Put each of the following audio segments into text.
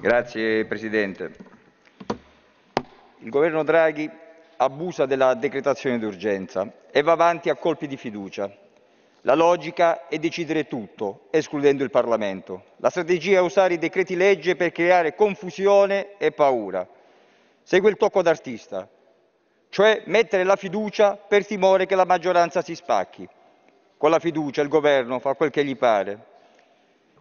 Grazie Presidente. Il governo Draghi abusa della decretazione d'urgenza e va avanti a colpi di fiducia. La logica è decidere tutto, escludendo il Parlamento. La strategia è usare i decreti legge per creare confusione e paura. Segue il tocco d'artista, cioè mettere la fiducia per timore che la maggioranza si spacchi. Con la fiducia il governo fa quel che gli pare,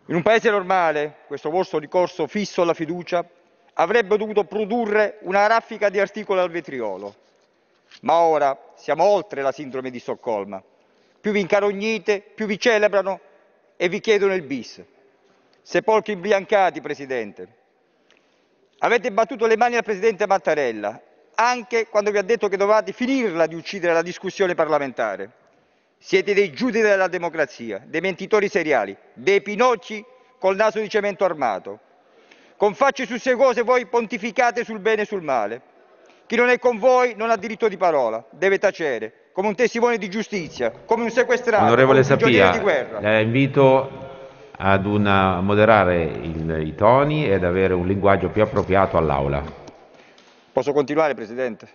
in un paese normale questo vostro ricorso fisso alla fiducia avrebbe dovuto produrre una raffica di articoli al vetriolo. Ma ora siamo oltre la sindrome di Stoccolma. Più vi incarognite, più vi celebrano e vi chiedono il bis. Sepolcri imbiancati, Presidente. Avete battuto le mani al Presidente Mattarella, anche quando vi ha detto che dovevate finirla di uccidere la discussione parlamentare. Siete dei giudici della democrazia, dei mentitori seriali, dei pinocchi col naso di cemento armato. Con facce sussegose voi pontificate sul bene e sul male. Chi non è con voi non ha diritto di parola, deve tacere, come un testimone di giustizia, come un sequestrato, Onorevole come un Sapia, di guerra. La invito ad una, a moderare il, i toni e ad avere un linguaggio più appropriato all'Aula. Posso continuare, Presidente?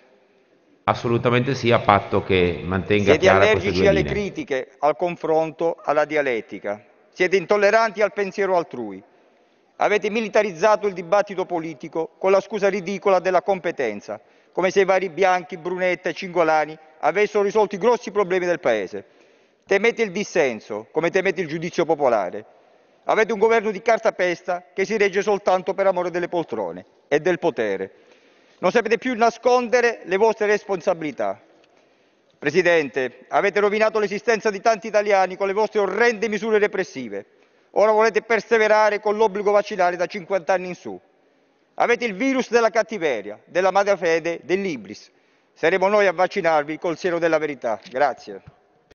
Assolutamente sì, a patto che mantenga Siete allergici alle critiche, al confronto, alla dialettica. Siete intolleranti al pensiero altrui. Avete militarizzato il dibattito politico con la scusa ridicola della competenza, come se i vari Bianchi, Brunetta e Cingolani avessero risolto i grossi problemi del Paese. Temete il dissenso, come temete il giudizio popolare. Avete un governo di cartapesta che si regge soltanto per amore delle poltrone e del potere. Non sapete più nascondere le vostre responsabilità. Presidente, avete rovinato l'esistenza di tanti italiani con le vostre orrende misure repressive. Ora volete perseverare con l'obbligo vaccinale da 50 anni in su. Avete il virus della cattiveria, della malafede, dell'ibris. Saremo noi a vaccinarvi col siero della verità. Grazie.